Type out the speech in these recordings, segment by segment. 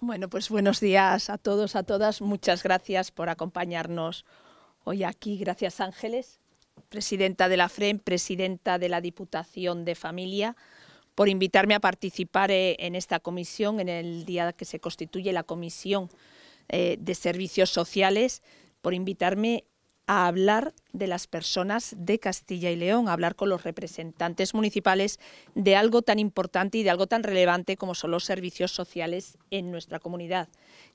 Bueno, pues buenos días a todos, a todas. Muchas gracias por acompañarnos hoy aquí. Gracias Ángeles, presidenta de la Frem, presidenta de la Diputación de Familia, por invitarme a participar eh, en esta comisión, en el día que se constituye la Comisión eh, de Servicios Sociales, por invitarme a hablar de las personas de Castilla y León, a hablar con los representantes municipales de algo tan importante y de algo tan relevante como son los servicios sociales en nuestra comunidad.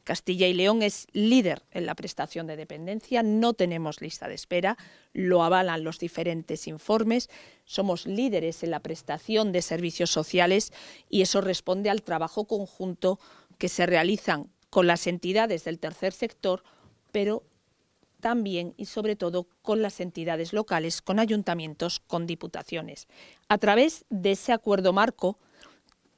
Castilla y León es líder en la prestación de dependencia, no tenemos lista de espera, lo avalan los diferentes informes, somos líderes en la prestación de servicios sociales y eso responde al trabajo conjunto que se realizan con las entidades del tercer sector, pero también y sobre todo con las entidades locales, con ayuntamientos, con diputaciones. A través de ese acuerdo marco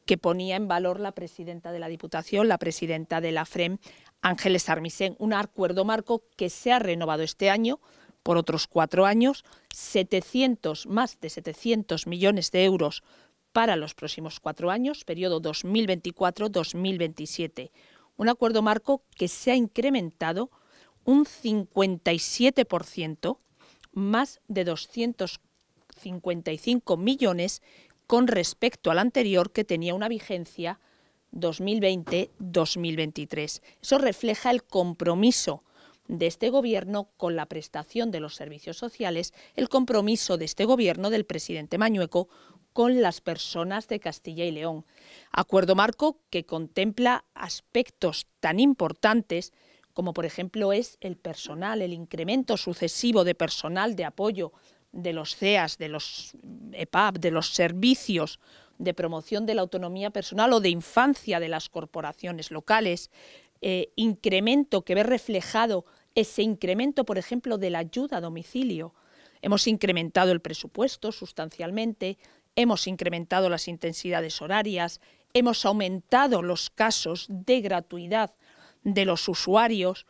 que ponía en valor la presidenta de la Diputación, la presidenta de la FREM, Ángeles Armisen, un acuerdo marco que se ha renovado este año por otros cuatro años, 700, más de 700 millones de euros para los próximos cuatro años, periodo 2024-2027. Un acuerdo marco que se ha incrementado un 57%, más de 255 millones con respecto al anterior que tenía una vigencia 2020-2023. Eso refleja el compromiso de este Gobierno con la prestación de los servicios sociales, el compromiso de este Gobierno del presidente Mañueco con las personas de Castilla y León. Acuerdo marco que contempla aspectos tan importantes como por ejemplo es el personal, el incremento sucesivo de personal de apoyo de los CEAS, de los mm, EPAP, de los servicios de promoción de la autonomía personal o de infancia de las corporaciones locales, eh, incremento que ve reflejado ese incremento, por ejemplo, de la ayuda a domicilio. Hemos incrementado el presupuesto sustancialmente, hemos incrementado las intensidades horarias, hemos aumentado los casos de gratuidad de los usuarios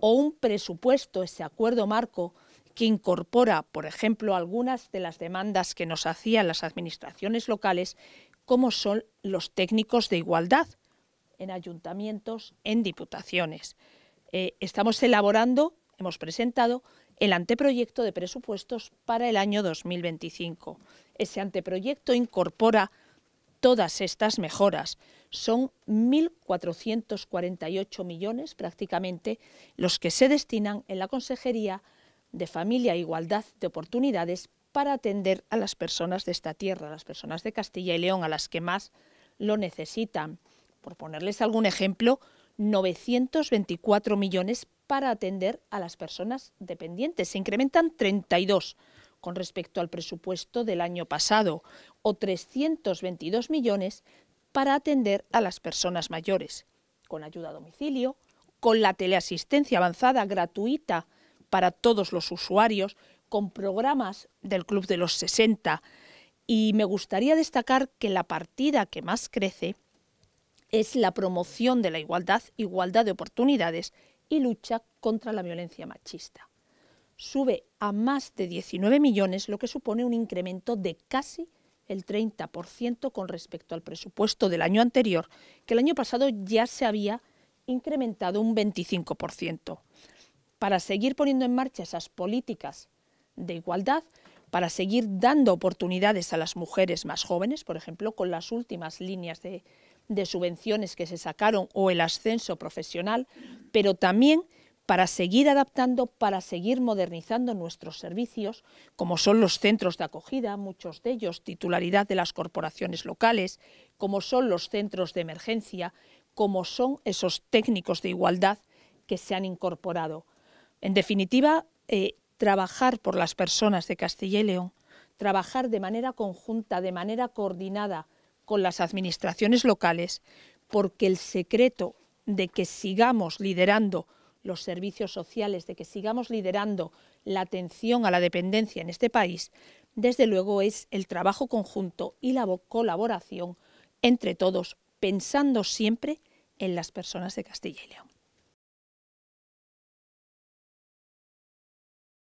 o un presupuesto, ese acuerdo marco, que incorpora, por ejemplo, algunas de las demandas que nos hacían las administraciones locales, como son los técnicos de igualdad en ayuntamientos, en diputaciones. Eh, estamos elaborando, hemos presentado el anteproyecto de presupuestos para el año 2025. Ese anteproyecto incorpora todas estas mejoras. Son 1.448 millones prácticamente los que se destinan en la Consejería de Familia e Igualdad de Oportunidades para atender a las personas de esta tierra, a las personas de Castilla y León, a las que más lo necesitan. Por ponerles algún ejemplo, 924 millones para atender a las personas dependientes. Se incrementan 32 con respecto al presupuesto del año pasado o 322 millones para atender a las personas mayores, con ayuda a domicilio, con la teleasistencia avanzada gratuita para todos los usuarios, con programas del Club de los 60. Y me gustaría destacar que la partida que más crece es la promoción de la igualdad, igualdad de oportunidades y lucha contra la violencia machista sube a más de 19 millones, lo que supone un incremento de casi el 30% con respecto al presupuesto del año anterior, que el año pasado ya se había incrementado un 25%. Para seguir poniendo en marcha esas políticas de igualdad, para seguir dando oportunidades a las mujeres más jóvenes, por ejemplo, con las últimas líneas de, de subvenciones que se sacaron o el ascenso profesional, pero también para seguir adaptando, para seguir modernizando nuestros servicios, como son los centros de acogida, muchos de ellos titularidad de las corporaciones locales, como son los centros de emergencia, como son esos técnicos de igualdad que se han incorporado. En definitiva, eh, trabajar por las personas de Castilla y León, trabajar de manera conjunta, de manera coordinada con las administraciones locales, porque el secreto de que sigamos liderando los servicios sociales, de que sigamos liderando la atención a la dependencia en este país, desde luego es el trabajo conjunto y la colaboración entre todos, pensando siempre en las personas de Castilla y León.